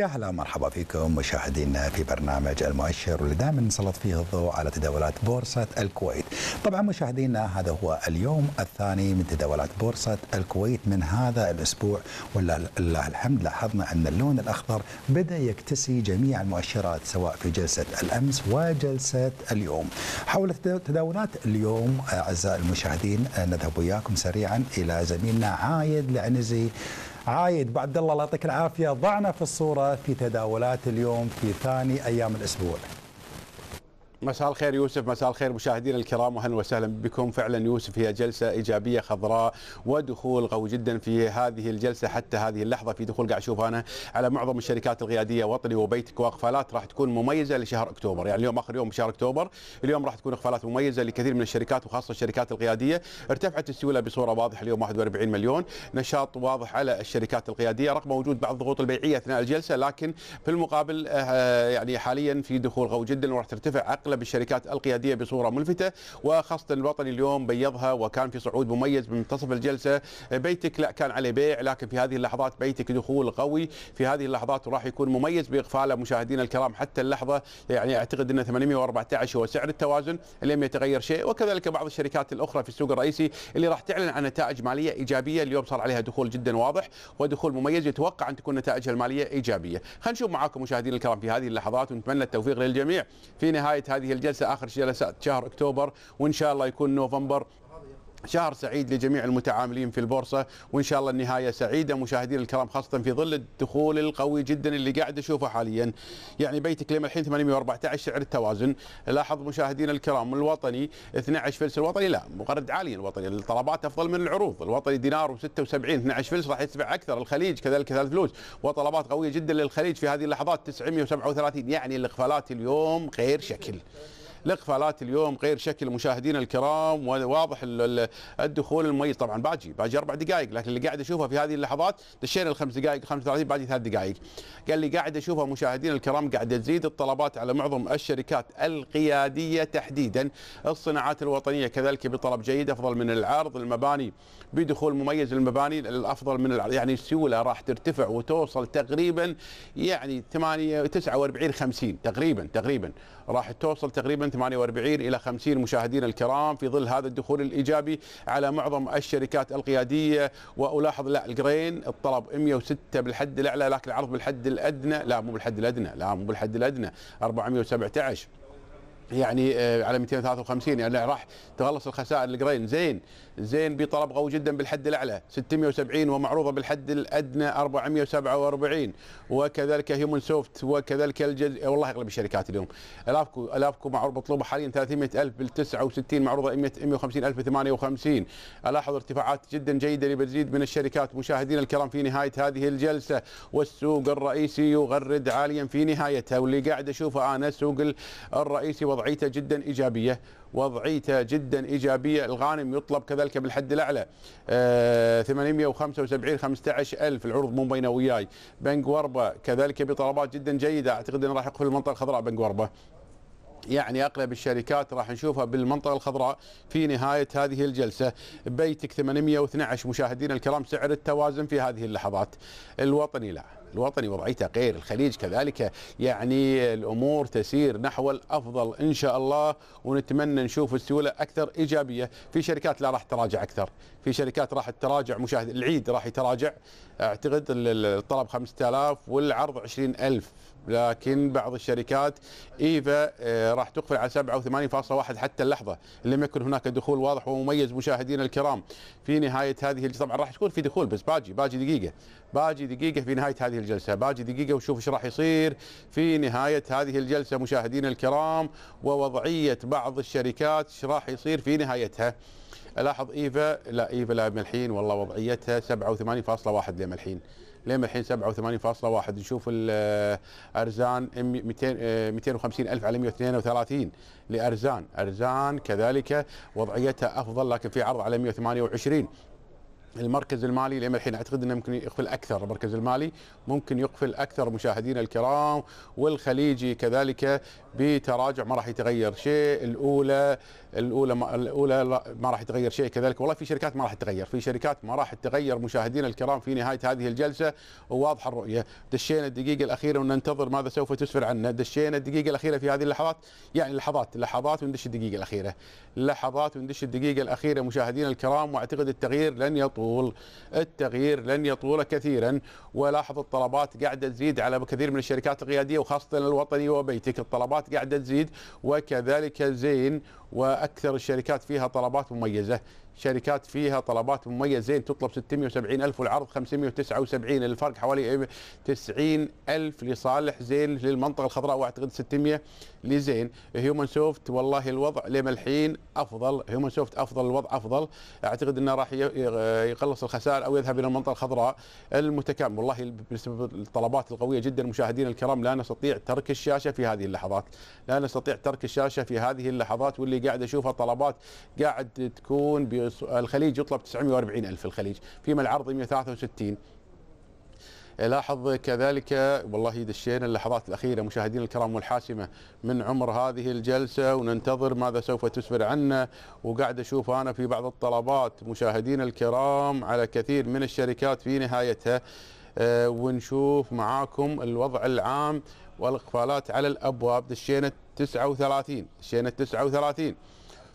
يا هلا مرحبا فيكم مشاهدينا في برنامج المؤشر واللي دائما نسلط فيه الضوء على تداولات بورصة الكويت. طبعا مشاهدينا هذا هو اليوم الثاني من تداولات بورصة الكويت من هذا الاسبوع ولله الحمد لاحظنا ان اللون الاخضر بدا يكتسي جميع المؤشرات سواء في جلسة الامس وجلسة اليوم. حول تداولات اليوم اعزائي المشاهدين نذهب وياكم سريعا الى زميلنا عايد العنزي عايد بعد الله يعطيك العافيه ضعنا في الصوره في تداولات اليوم في ثاني ايام الاسبوع مساء الخير يوسف مساء الخير مشاهدينا الكرام واهلا وسهلا بكم فعلا يوسف هي جلسه ايجابيه خضراء ودخول قوي جدا في هذه الجلسه حتى هذه اللحظه في دخول قاعد اشوف انا على معظم الشركات القياديه وطني وبيتك واقفالات راح تكون مميزه لشهر اكتوبر يعني اليوم اخر يوم من شهر اكتوبر اليوم راح تكون اقفالات مميزه لكثير من الشركات وخاصه الشركات القياديه ارتفعت السيوله بصوره واضحه اليوم 41 مليون نشاط واضح على الشركات القياديه رغم وجود بعض الضغوط البيعيه اثناء الجلسه لكن في المقابل آه، يعني حاليا في دخول قوي جدا وراح ترتفع عقل اغلب الشركات القياديه بصوره ملفته وخاصه الوطني اليوم بيضها وكان في صعود مميز بمنتصف الجلسه بيتك لا كان عليه بيع لكن في هذه اللحظات بيتك دخول قوي في هذه اللحظات وراح يكون مميز باقفاله مشاهدينا الكرام حتى اللحظه يعني اعتقد ان 814 هو سعر التوازن لم يتغير شيء وكذلك بعض الشركات الاخرى في السوق الرئيسي اللي راح تعلن عن نتائج ماليه ايجابيه اليوم صار عليها دخول جدا واضح ودخول مميز يتوقع ان تكون نتائجها الماليه ايجابيه خلينا نشوف معاكم مشاهدينا الكرام في هذه اللحظات ونتمنى التوفيق للجميع في نهايه هذه هذه الجلسه اخر جلسات شهر اكتوبر وان شاء الله يكون نوفمبر شهر سعيد لجميع المتعاملين في البورصه وان شاء الله النهايه سعيده مشاهدينا الكرام خاصه في ظل الدخول القوي جدا اللي قاعد اشوفه حاليا يعني بيتك لما الحين 814 سعر التوازن لاحظ مشاهدينا الكرام الوطني 12 فلس الوطني لا مقرد عالي الوطني الطلبات افضل من العروض الوطني دينار و76 12 فلس راح يتبع اكثر الخليج كذلك ثلاث فلوس وطلبات قويه جدا للخليج في هذه اللحظات 937 يعني الاقفالات اليوم غير شكل الاقفالات اليوم غير شكل مشاهدينا الكرام وواضح الدخول المميز طبعا باجي باجي اربع دقائق لكن اللي قاعد اشوفه في هذه اللحظات دشينا الخمس دقائق 35 باجي ثلاث دقائق قال لي قاعد اشوفه مشاهدينا الكرام قاعده تزيد الطلبات على معظم الشركات القياديه تحديدا الصناعات الوطنيه كذلك بطلب جيد افضل من العرض المباني بدخول مميز للمباني الافضل من العرض يعني السيوله راح ترتفع وتوصل تقريبا يعني 8 49 50 تقريبا تقريبا راح توصل تقريبا 48 الى 50 مشاهدين الكرام في ظل هذا الدخول الايجابي على معظم الشركات القياديه والاحظ لا الجرين الطلب 106 بالحد الاعلى لكن العرض بالحد الادنى لا مو بالحد الادنى لا مو بالحد الادنى 417 يعني آه، على 253 يعني راح تغلص الخسائر الجرين زين زين بطلب قوي جدا بالحد الاعلى 670 ومعروضه بالحد الادنى 447 وكذلك هيومن سوفت وكذلك الجز... والله اغلب الشركات اليوم الافكو الافكو معروض مطلوبه حاليا 300000 بال 69 معروضه 150000 58 الاحظ ارتفاعات جدا جيده لمزيد من الشركات مشاهدينا الكرام في نهايه هذه الجلسه والسوق الرئيسي يغرد عاليا في نهايتها واللي قاعد اشوفه انا السوق الرئيسي وضعيته جدا ايجابيه وضعيته جدا ايجابيه الغانم يطلب كذلك ذلك بالحد الاعلى 875 آه، 15000 العروض مو بين وياي بنك وربه كذلك بطلبات جدا جيده اعتقد انه راح يقفل المنطقه الخضراء بنك وربه يعني اغلب الشركات راح نشوفها بالمنطقه الخضراء في نهايه هذه الجلسه بيتك 812 مشاهدينا الكرام سعر التوازن في هذه اللحظات الوطني لا الوطني وضعيته غير الخليج كذلك يعني الامور تسير نحو الافضل ان شاء الله ونتمنى نشوف السيوله اكثر ايجابيه في شركات لا راح تراجع اكثر في شركات راح تراجع مشاهد العيد راح يتراجع اعتقد الطلب 5000 والعرض 20000 لكن بعض الشركات ايفا آه، راح تقفل على 87.1 حتى اللحظه لم يكن هناك دخول واضح ومميز مشاهدينا الكرام في نهايه هذه الجلسه طبعا راح تكون في دخول بس باجي باجي دقيقه باجي دقيقه في نهايه هذه الجلسه باجي دقيقه وشوف ايش راح يصير في نهايه هذه الجلسه مشاهدينا الكرام ووضعيه بعض الشركات ايش راح يصير في نهايتها الاحظ ايفا لا ايفا لا الحين والله وضعيتها 87.1 لما الحين لما الحين 87.1 نشوف الارزان 250 آه، الف على 132 لارزان ارزان كذلك وضعيتها افضل لكن في عرض على 128 المركز المالي لما الحين اعتقد انه ممكن يقفل اكثر المركز المالي ممكن يقفل اكثر مشاهدينا الكرام والخليجي كذلك بتراجع ما راح يتغير شيء الاولى الاولى ما الاولى ما راح يتغير شيء كذلك والله في شركات ما راح تتغير في شركات ما راح تتغير مشاهدينا الكرام في نهايه هذه الجلسه وواضحه الرؤيه دشينا الدقيقه الاخيره وننتظر ماذا سوف تسفر عنا دشينا الدقيقه الاخيره في هذه اللحظات يعني لحظات لحظات وندش الدقيقه الاخيره لحظات وندش الدقيقه الاخيره مشاهدينا الكرام واعتقد التغيير لن يطول يطول التغيير لن يطول كثيرا ولاحظ الطلبات قاعدة تزيد على كثير من الشركات القيادية وخاصة الوطني وبيتك الطلبات قاعدة تزيد وكذلك زين وأكثر الشركات فيها طلبات مميزة شركات فيها طلبات مميزة زين تطلب 670 ألف والعرض 579 الفرق حوالي 90 إيه، ألف لصالح زين للمنطقة الخضراء وأعتقد 600 لزين هيومن سوفت والله الوضع لما الحين أفضل هيومن سوفت أفضل الوضع أفضل أعتقد أنه راح يقلص الخسائر أو يذهب إلى المنطقة الخضراء المتكامل والله بالنسبة للطلبات القوية جدا مشاهدينا الكرام لا نستطيع ترك الشاشة في هذه اللحظات لا نستطيع ترك الشاشة في هذه اللحظات واللي قاعد أشوفها طلبات قاعد تكون الخليج يطلب 940 ألف الخليج فيما العرض 163 لاحظ كذلك والله دشينا اللحظات الأخيرة مشاهدين الكرام والحاسمة من عمر هذه الجلسة وننتظر ماذا سوف تسفر عنا وقاعد أشوف أنا في بعض الطلبات مشاهدين الكرام على كثير من الشركات في نهايتها آه، ونشوف معاكم الوضع العام والإقفالات على الأبواب دشينا 39 دشينا 39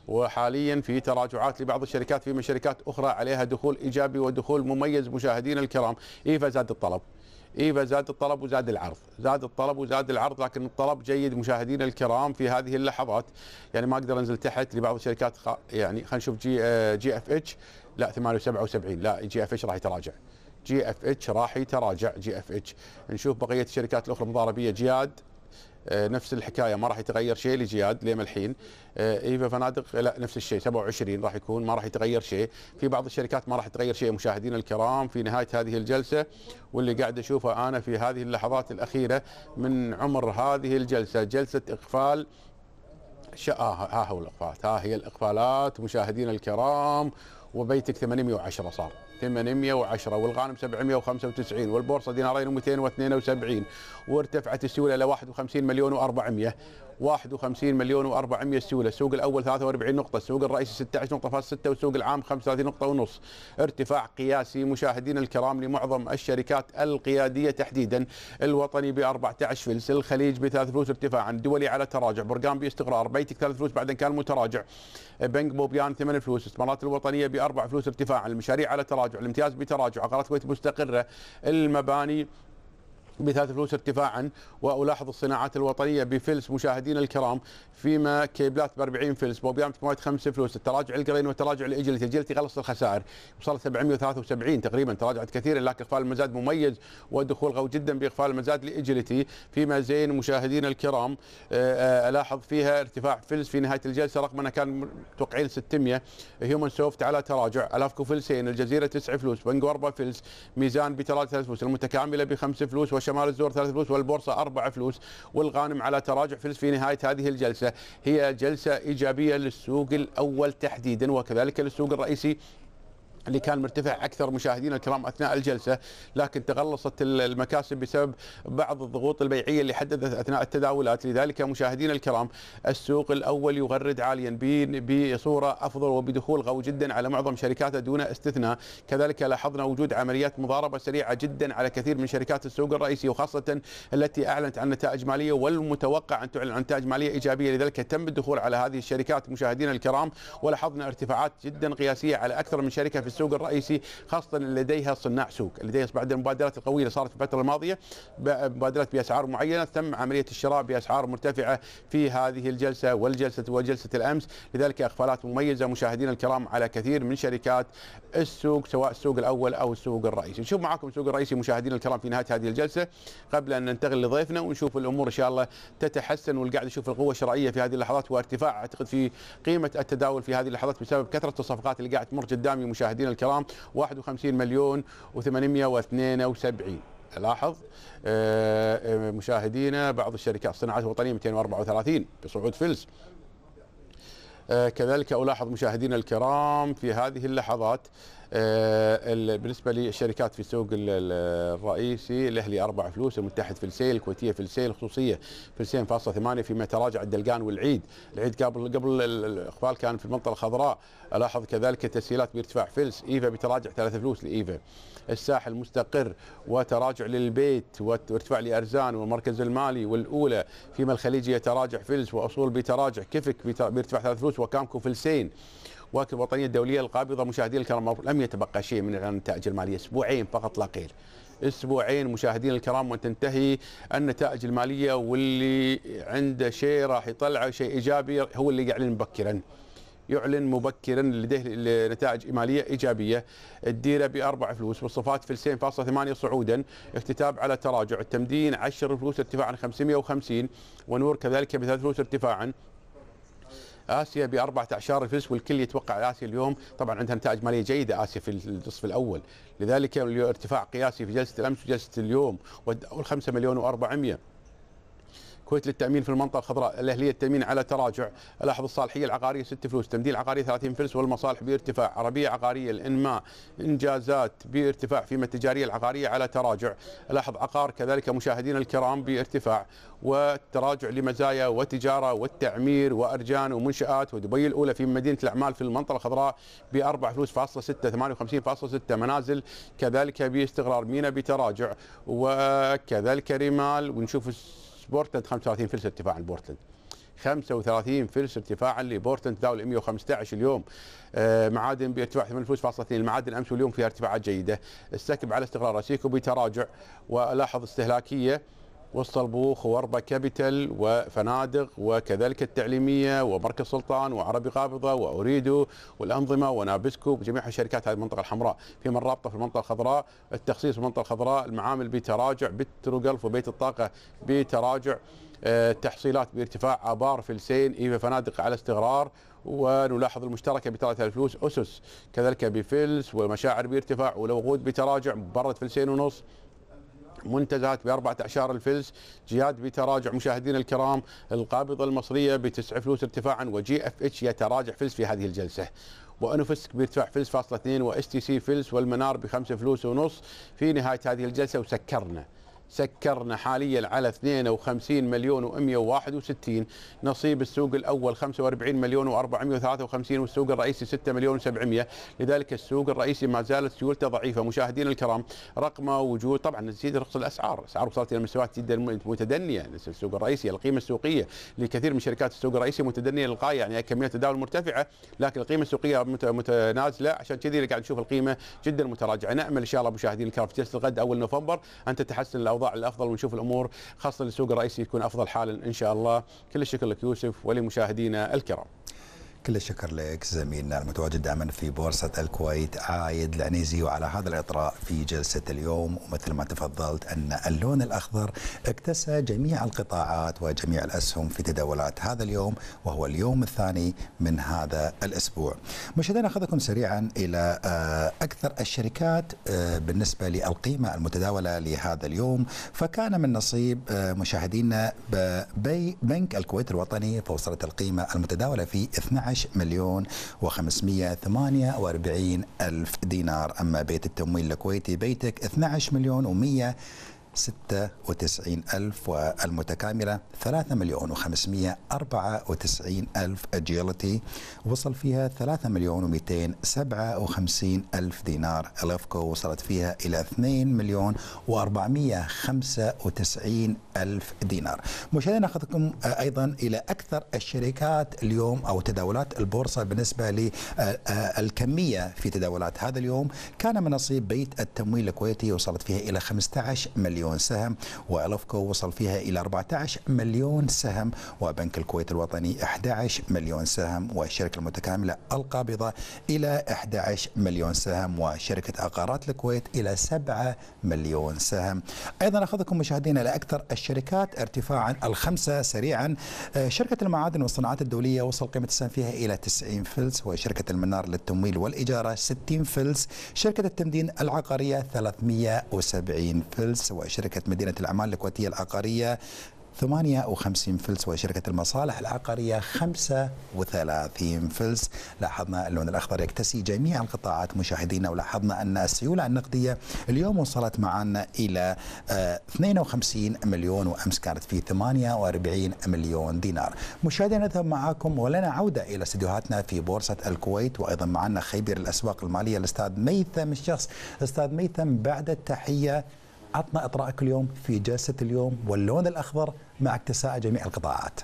وحاليا في تراجعات لبعض الشركات فيما شركات اخرى عليها دخول ايجابي ودخول مميز مشاهدينا الكرام ايفا زاد الطلب ايفا زاد الطلب وزاد العرض، زاد الطلب وزاد العرض لكن الطلب جيد مشاهدينا الكرام في هذه اللحظات، يعني ما اقدر انزل تحت لبعض الشركات خ... يعني خلينا نشوف جي آه، جي اف اتش لا 77 لا جي اف اتش راح يتراجع. جي اف اتش راح يتراجع جي اف اتش، نشوف بقيه الشركات الاخرى مضاربيه جياد آه، نفس الحكايه ما راح يتغير شيء لجياد لما الحين آه، ايفا فنادق لا نفس الشيء 27 راح يكون ما راح يتغير شيء في بعض الشركات ما راح يتغير شيء مشاهدينا الكرام في نهايه هذه الجلسه واللي قاعد اشوفه انا في هذه اللحظات الاخيره من عمر هذه الجلسه جلسه اقفال آه، ها هو الاقفالات ها هي الاقفالات مشاهدينا الكرام وبيتك 810 صار 810 والغانم 795 والبورصه دينارين 272 وارتفعت السيوله الى 51 مليون و400 51 مليون و400 سيوله، السوق الاول 43 نقطه، السوق الرئيسي 16 نقطه فاصل 6 والسوق العام 35 نقطه ونص، ارتفاع قياسي مشاهدينا الكرام لمعظم الشركات القياديه تحديدا، الوطني ب 14 فلس، الخليج بثلاث فلوس ارتفاعا، الدولي على تراجع، برقان باستقرار، بيتك ثلاث فلوس بعدين كان متراجع، بنك بوبيان ثمان فلوس، الاستثمارات الوطنيه باربع فلوس ارتفاعا، المشاريع على تراجع، الامتياز بتراجع، عقارات الكويت مستقره، المباني بثلاث فلوس ارتفاعا والاحظ الصناعات الوطنيه بفلس مشاهدينا الكرام فيما كيبلات ب 40 فلس بوبيان ب 5 فلوس التراجع القرين والتراجع الاجلتي الجلتي غلص الخسائر وصلت 773 تقريبا تراجعت كثيرا لكن اقفال المزاد مميز ودخول قوي جدا باقفال المزاد لاجلتي فيما زين مشاهدينا الكرام آه، آه، الاحظ فيها ارتفاع فلس في نهايه الجلسه رقمنا كان متوقعين 600 هيومن سوفت على تراجع الافكو فلسين الجزيره 9 فلوس بنجو 4 فلس ميزان بتراجع 3 فلوس المتكامله ب 5 فلوس شمال الزور ثلاث فلوس والبورصه اربع فلوس والغانم على تراجع فلس في نهايه هذه الجلسه هي جلسه ايجابيه للسوق الاول تحديدا وكذلك للسوق الرئيسي اللي كان مرتفع اكثر مشاهدينا الكرام اثناء الجلسه لكن تقلصت المكاسب بسبب بعض الضغوط البيعيه اللي حدثت اثناء التداولات لذلك مشاهدينا الكرام السوق الاول يغرد عاليا بصوره افضل وبدخول قوي جدا على معظم شركاته دون استثناء كذلك لاحظنا وجود عمليات مضاربه سريعه جدا على كثير من شركات السوق الرئيسي وخاصه التي اعلنت عن نتائج ماليه والمتوقع ان تعلن عن نتائج ماليه ايجابيه لذلك تم الدخول على هذه الشركات مشاهدينا الكرام ولاحظنا ارتفاعات جدا قياسيه على اكثر من شركه في السوق الرئيسي خاصه لديها صناع سوق لديها بعد المبادرات القويه اللي صارت في الفتره الماضيه مبادرات باسعار معينه تم عمليه الشراء باسعار مرتفعه في هذه الجلسه والجلسه وجلسه الامس لذلك اقفالات مميزه مشاهدينا الكرام على كثير من شركات السوق سواء السوق الاول او السوق الرئيسي نشوف معاكم السوق الرئيسي مشاهدينا الكرام في نهايه هذه الجلسه قبل ان ننتقل لضيفنا ونشوف الامور ان شاء الله تتحسن والقاعد نشوف القوه الشرائيه في هذه اللحظات وارتفاع اعتقد في قيمه التداول في هذه اللحظات بسبب كثره الصفقات اللي قاعد تمر قدامي مشاهدينا مشاهدينا الكرام 51 مليون و872 لاحظ آه، آه، مشاهدينا بعض الشركات الصناعات الوطنيه 234 بصعود فلس آه، كذلك ألاحظ مشاهدينا الكرام في هذه اللحظات آه، بالنسبه للشركات في السوق الرئيسي الاهلي اربع فلوس المتحد السيل الكويتيه فلسيل الخصوصيه فلسين فاصلة ثمانية فيما تراجع الدلقان والعيد العيد قبل قبل الاقفال كان في المنطقه الخضراء الاحظ كذلك تسهيلات بارتفاع فلس ايفا بتراجع ثلاثة فلوس لايفا الساحل مستقر وتراجع للبيت وارتفاع لارزان والمركز المالي والاولى فيما الخليج يتراجع فلس واصول بتراجع كفك بارتفاع ثلاث فلوس وكامكو فلسين وكالة الوطنية الدولية القابضة مشاهدينا الكرام لم يتبقى شيء من إعلان النتائج المالية أسبوعين فقط لا غير اسبوعين مشاهدينا الكرام وتنتهي النتائج الماليه واللي عنده شيء راح يطلعه شيء ايجابي هو اللي يعلن مبكرا. يعلن مبكرا لديه نتائج ماليه ايجابيه الديره باربع فلوس والصفات فلسين فاصلة ثمانية صعودا اكتتاب على تراجع التمدين 10 فلوس ارتفاعا 550 ونور كذلك بثلاث فلوس ارتفاعا اسيا باربعه اعشار الفلس والكل يتوقع اسيا اليوم طبعا عندها نتائج ماليه جيده اسيا في النصف الاول لذلك ارتفاع قياسي في جلسه الامس وجلسه اليوم والخمسة مليون و400 كويت للتامين في المنطقه الخضراء الاهليه التامين على تراجع الاحظ الصالحيه العقاريه 6 فلوس تمديل عقاري 30 فلس والمصالح بارتفاع عربيه عقاريه الانماء انجازات بارتفاع فيما التجاريه العقاريه على تراجع الاحظ عقار كذلك مشاهدينا الكرام بارتفاع والتراجع لمزايا وتجاره والتعمير وارجان ومنشات ودبي الاولى في مدينه الاعمال في المنطقه الخضراء ب 4 فلوس فاصلة 6 58.6 منازل كذلك باستقرار مينا بتراجع وكذلك رمال ونشوف بورتلاند 35 فلس ارتفاعا بورتلاند 35 فلس ارتفاعا لبورتلاند تداول 115 اليوم آه، معادن بارتفاع 8.2 المعادن امس واليوم فيها ارتفاعات جيده السكب على استقرار سيكو بتراجع والاحظ استهلاكيه وسط البوخ ووربا كابيتال وفنادق وكذلك التعليميه ومركز سلطان وعربي قابضه واريدو والانظمه ونابسكو وجميع الشركات هذه المنطقه الحمراء في من رابطه في المنطقه الخضراء التخصيص في المنطقه الخضراء المعامل بتراجع بتروقلف وبيت الطاقه بتراجع آه، تحصيلات بارتفاع ابار فلسين ايفا فنادق على استقرار ونلاحظ المشتركه بثلاثة الفلوس اسس كذلك بفلس ومشاعر بارتفاع ولوغود بتراجع مبرد فلسين ونص منتزهات بأربعة أعشار الفلس جياد بتراجع مشاهدينا الكرام القابضة المصرية بتسع فلوس ارتفاعا وجي اف اتش يتراجع فلس في هذه الجلسة وانوفسك بيرتفع فلس فاصلة اثنين واس تي سي فلس والمنار بخمسة فلوس ونص في نهاية هذه الجلسة وسكرنا سكرنا حاليا على 52 مليون و161 نصيب السوق الاول 45 مليون و453 والسوق الرئيسي 6 مليون و700 لذلك السوق الرئيسي ما زالت سيولته ضعيفه مشاهدينا الكرام رقم وجود طبعا نزيد رخص الاسعار اسعار وصلت الى مستويات جدا متدنيه السوق الرئيسي القيمه السوقيه لكثير من شركات السوق الرئيسي متدنيه للغايه يعني كميه تداول مرتفعه لكن القيمه السوقيه متنازله عشان كذي قاعد نشوف القيمه جدا متراجعه نامل ان شاء الله مشاهدينا الكرام في جلسه الغد اول نوفمبر ان تتحسن الاوضاع الافضل ونشوف الامور خاصه السوق الرئيسي يكون افضل حال ان شاء الله كل الشكر لك يوسف ولمشاهدينا الكرام كل الشكر لك زميلنا المتواجد دائما في بورصة الكويت عايد العنيزي وعلى هذا الإطراء في جلسة اليوم ومثل ما تفضلت أن اللون الأخضر اكتسى جميع القطاعات وجميع الأسهم في تداولات هذا اليوم وهو اليوم الثاني من هذا الأسبوع مشاهدينا أخذكم سريعا إلى آه، أكثر الشركات آه، بالنسبة للقيمة المتداولة لهذا اليوم فكان من نصيب آه، مشاهدينا بي بنك الكويت الوطني فوصلت القيمة المتداولة في 12 12 مليون و548 ألف دينار أما بيت التمويل الكويتي بيتك 12 مليون و100 96 ألف والمتكاملة 3 مليون و594 ألف أجيلتي وصل فيها 3 مليون و257 ألف دينار ألفكو وصلت فيها إلى 2 مليون و495 ألف دينار مشاهدينا أخذكم آه، أيضا إلى أكثر الشركات اليوم أو تداولات البورصة بالنسبة للكمية آه، آه، في تداولات هذا اليوم كان من نصيب بيت التمويل الكويتي وصلت فيها إلى 15 مليون مليون سهم والفكو وصل فيها الى 14 مليون سهم وبنك الكويت الوطني 11 مليون سهم والشركه المتكامله القابضه الى 11 مليون سهم وشركه عقارات الكويت الى 7 مليون سهم ايضا اخذكم مشاهدينا لأكثر الشركات ارتفاعا الخمسه سريعا آه، شركه المعادن والصناعات الدوليه وصل قيمه السهم فيها الى 90 فلس وشركه المنار للتمويل والاجاره 60 فلس شركه التمدين العقاريه 370 فلس وشركة شركة مدينة الأعمال الكويتية العقارية 58 فلس وشركة المصالح العقارية 35 فلس لاحظنا اللون الأخضر يكتسي جميع القطاعات مشاهدينا ولاحظنا أن السيولة النقدية اليوم وصلت معنا إلى 52 آه، مليون وأمس كانت في 48 مليون دينار مشاهدينا نذهب معكم ولنا عودة إلى استديوهاتنا في بورصة الكويت وأيضا معنا خبير الأسواق المالية الأستاذ ميثم الشخص أستاذ ميثم بعد التحية عطنا إطرائك اليوم في جلسة اليوم واللون الأخضر مع اكتساء جميع القطاعات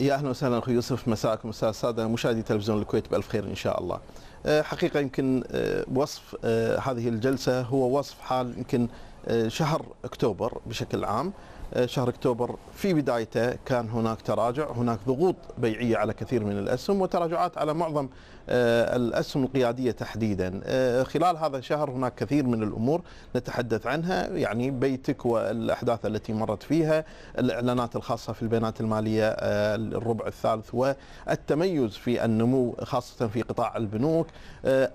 يا اهلا وسهلا اخوي يوسف مساكم مساء الساده مشاهدي تلفزيون الكويت بالف خير ان شاء الله. أه، حقيقه يمكن أه، وصف أه، هذه الجلسه هو وصف حال يمكن شهر اكتوبر بشكل عام. شهر اكتوبر في بدايته كان هناك تراجع، هناك ضغوط بيعيه على كثير من الاسهم وتراجعات على معظم آه، الأسهم القيادية تحديدا آه، خلال هذا الشهر هناك كثير من الأمور نتحدث عنها يعني بيتك والأحداث التي مرت فيها الإعلانات الخاصة في البيانات المالية آه، الربع الثالث والتميز في النمو خاصة في قطاع البنوك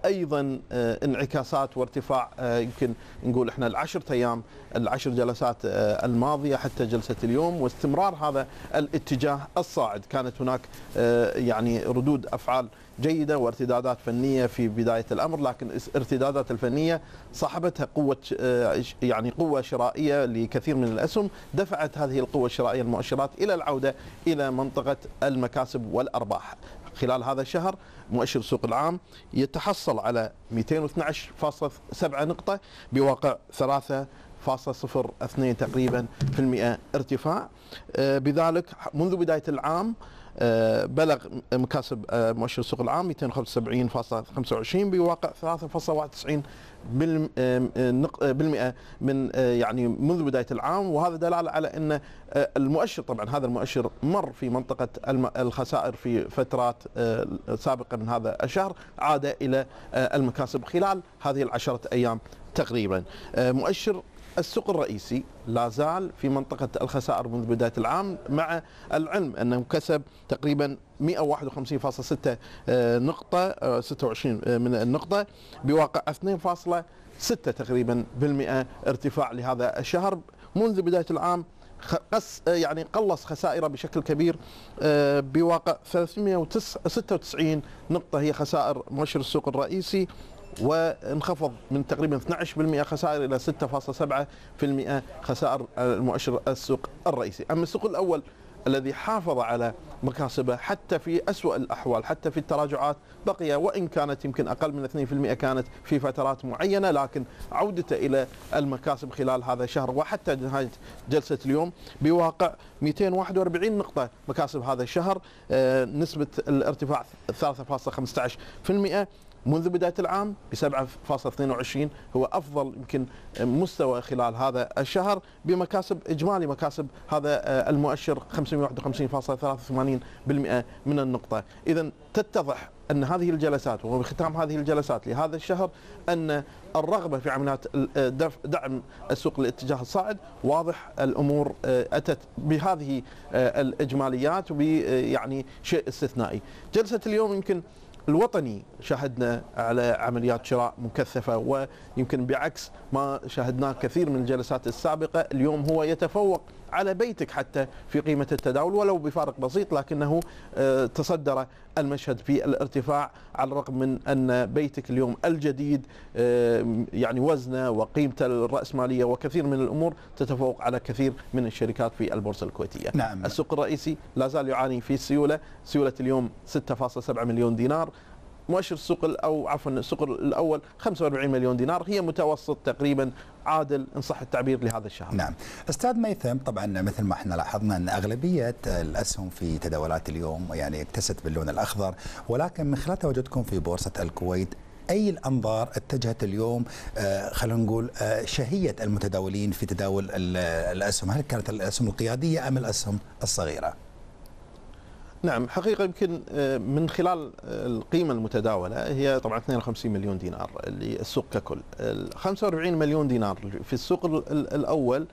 أيضا انعكاسات وارتفاع يمكن نقول احنا العشرة أيام العشر جلسات الماضية حتى جلسة اليوم واستمرار هذا الاتجاه الصاعد كانت هناك يعني ردود أفعال جيدة وارتدادات فنية في بداية الأمر لكن ارتدادات الفنية صاحبتها قوة آه، يعني قوة شرائية لكثير من الأسهم دفعت هذه القوة الشرائية المؤشرات إلى العودة إلى منطقة المكاسب والأرباح خلال هذا الشهر مؤشر السوق العام يتحصل على 212.7 نقطة بواقع 3.02 تقريبا في المئة ارتفاع آه، بذلك منذ بداية العام آه، بلغ مكاسب آه، مؤشر السوق العام 275.25 بواقع 3.91 بالمئة من آه، يعني منذ بداية العام وهذا دلالة على أن المؤشر طبعا هذا المؤشر مر في منطقة الخسائر في فترات سابقة من هذا الشهر عاد إلى المكاسب خلال هذه العشرة أيام تقريبا مؤشر السوق الرئيسي لا زال في منطقة الخسائر منذ بداية العام مع العلم أنه كسب تقريبا 151.6 آه، نقطة 26 آه، آه، من النقطة بواقع 2.6 تقريبا بالمئة ارتفاع لهذا الشهر منذ بداية العام قص يعني قلص خسائره بشكل كبير بواقع 396 نقطة هي خسائر مؤشر السوق الرئيسي وانخفض من تقريبا 12% خسائر الى 6.7% خسائر المؤشر السوق الرئيسي، اما السوق الاول الذي حافظ على مكاسبه حتى في أسوأ الأحوال حتى في التراجعات بقي وإن كانت يمكن أقل من 2% كانت في فترات معينة لكن عودته إلى المكاسب خلال هذا الشهر وحتى نهاية جلسة اليوم بواقع 241 نقطة مكاسب هذا الشهر آه، نسبة الارتفاع 3.15% منذ بداية العام ب 7.22 هو أفضل يمكن مستوى خلال هذا الشهر بمكاسب إجمالي مكاسب هذا آه، المؤشر 551.83% من النقطة إذا تتضح أن هذه الجلسات وختام هذه الجلسات لهذا الشهر أن الرغبة في عمليات آه، دعم السوق للاتجاه الصاعد واضح الأمور آه، أتت بهذه الإجماليات يعني شيء استثنائي جلسة اليوم يمكن الوطني شاهدنا على عمليات شراء مكثفه ويمكن بعكس ما شاهدناه كثير من الجلسات السابقه اليوم هو يتفوق على بيتك حتى في قيمة التداول ولو بفارق بسيط لكنه آه، تصدر المشهد في الارتفاع على الرغم من أن بيتك اليوم الجديد آه، يعني وزنه وقيمته الرأسمالية وكثير من الأمور تتفوق على كثير من الشركات في البورصة الكويتية نعم. السوق الرئيسي لا زال يعاني في السيولة سيولة اليوم 6.7 مليون دينار مؤشر السوق او عفوا السوق الاول 45 مليون دينار هي متوسط تقريبا عادل ان صح التعبير لهذا الشهر. نعم. استاذ ميثم طبعا مثل ما احنا لاحظنا ان اغلبيه الاسهم في تداولات اليوم يعني اكتست باللون الاخضر ولكن من خلال تواجدكم في بورصه الكويت اي الانظار اتجهت اليوم آه، خلينا نقول آه، شهيه المتداولين في تداول الاسهم هل كانت الاسهم القياديه ام الاسهم الصغيره؟ نعم حقيقة يمكن آه، من خلال آه، القيمة المتداولة هي طبعا 52 مليون دينار للسوق ككل 45 مليون دينار في السوق الأول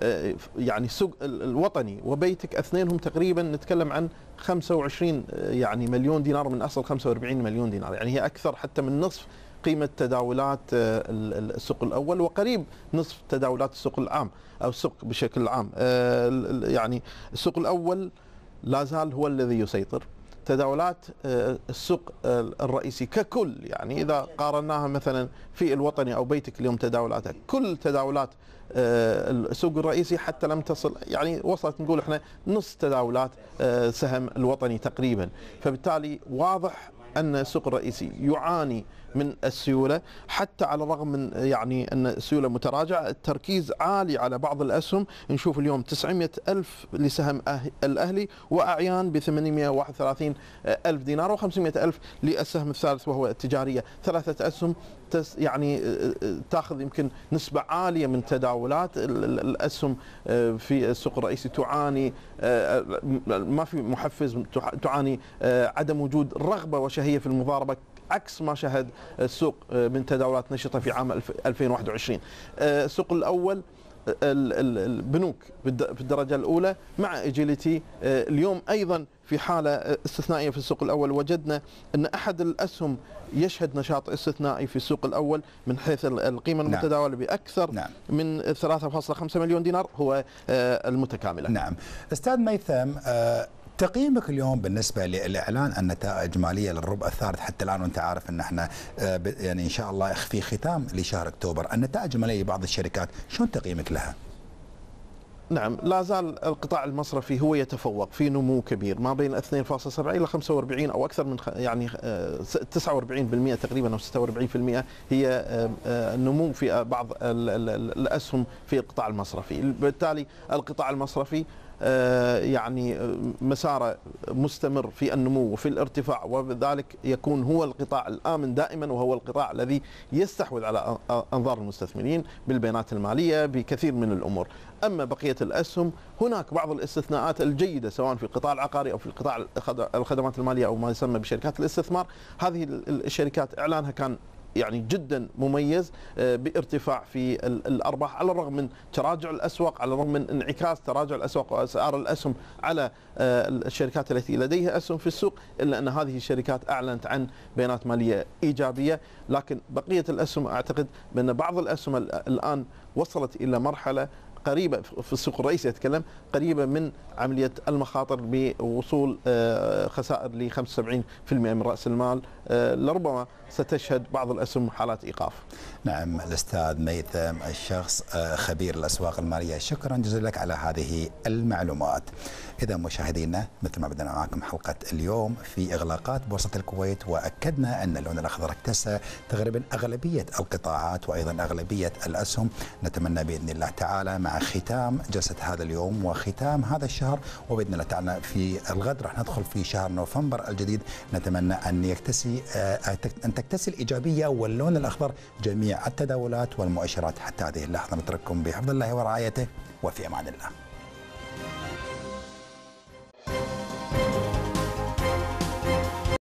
آه، يعني السوق الوطني وبيتك اثنينهم تقريبا نتكلم عن 25 يعني مليون دينار من اصل 45 مليون دينار يعني هي اكثر حتى من نصف قيمة تداولات السوق الأول وقريب نصف تداولات السوق العام أو السوق بشكل عام يعني السوق الأول لا زال هو الذي يسيطر تداولات آه، السوق آه، الرئيسي ككل يعني اذا قارناها مثلا في الوطني او بيتك اليوم تداولاتها كل تداولات آه، السوق الرئيسي حتى لم تصل يعني وصلت نقول احنا نص تداولات سهم الوطني تقريبا فبالتالي واضح ان السوق الرئيسي يعاني من السيوله حتى على الرغم من يعني ان السيوله متراجعه التركيز عالي على بعض الاسهم نشوف اليوم 900 الف لسهم أه-، الاهلي واعيان ب 831 الف دينار و500 الف للسهم الثالث وهو التجاريه ثلاثه اسهم تس يعني تاخذ يمكن نسبه عاليه من تداولات الاسهم آه، في السوق الرئيسي تعاني آه، ما في محفز تعاني عدم وجود رغبه وشهيه في المضاربه عكس ما شهد السوق آه، من تداولات نشطه في عام 2021 آه، السوق الاول آه، البنوك بالدرجه الاولى مع إجيليتي اليوم ايضا في حاله استثنائيه في السوق الاول وجدنا ان احد الاسهم يشهد نشاط استثنائي في السوق الاول من حيث القيمه نعم. المتداوله باكثر نعم. من 3.5 مليون دينار هو المتكامله. نعم. استاذ ميثم تقييمك اليوم بالنسبه للاعلان النتائج الاجماليه للربع الثالث حتى الان وانت عارف ان احنا آه، يعني ان شاء الله في ختام لشهر اكتوبر النتائج الاجماليه لبعض الشركات شلون تقييمك لها؟ نعم لا زال القطاع المصرفي هو يتفوق في نمو كبير ما بين 2.7 الى 45 او اكثر من يعني 49% آه، تقريبا او 46% هي آه، نمو في بعض الاسهم في القطاع المصرفي بالتالي القطاع المصرفي آه، يعني آه، مسار مستمر في النمو وفي الارتفاع وبذلك يكون هو القطاع الامن دائما وهو القطاع الذي يستحوذ على انظار المستثمرين بالبيانات الماليه بكثير من الامور، اما بقيه الاسهم هناك بعض الاستثناءات الجيده سواء في القطاع العقاري او في القطاع الخدمات الماليه او ما يسمى بشركات الاستثمار، هذه الشركات اعلانها كان يعني جدا مميز آه، بارتفاع في الارباح على الرغم من تراجع الاسواق على الرغم من انعكاس تراجع الاسواق واسعار الاسهم على آه، الشركات التي لديها اسهم في السوق الا ان هذه الشركات اعلنت عن بيانات ماليه ايجابيه لكن بقيه الاسهم اعتقد بان بعض الاسهم الان وصلت الى مرحله قريبة في السوق الرئيسي أتكلم قريبة من عملية المخاطر بوصول آه، خسائر ل 75% من رأس المال آه، لربما ستشهد بعض الأسهم حالات إيقاف نعم الأستاذ ميثم الشخص آه، خبير الأسواق المالية شكرا جزيلا لك على هذه المعلومات إذا مشاهدينا مثل ما بدنا معكم حلقة اليوم في إغلاقات بورصة الكويت وأكدنا أن اللون الأخضر اكتسى تقريبا أغلبية القطاعات وأيضا أغلبية الأسهم نتمنى بإذن الله تعالى مع ختام جلسة هذا اليوم وختام هذا الشهر وبإذن الله تعالى في الغد راح ندخل في شهر نوفمبر الجديد نتمنى أن يكتسي آه، أن تكتسي الإيجابية واللون الأخضر جميع التداولات والمؤشرات حتى هذه اللحظة نترككم بحفظ الله ورعايته وفي أمان الله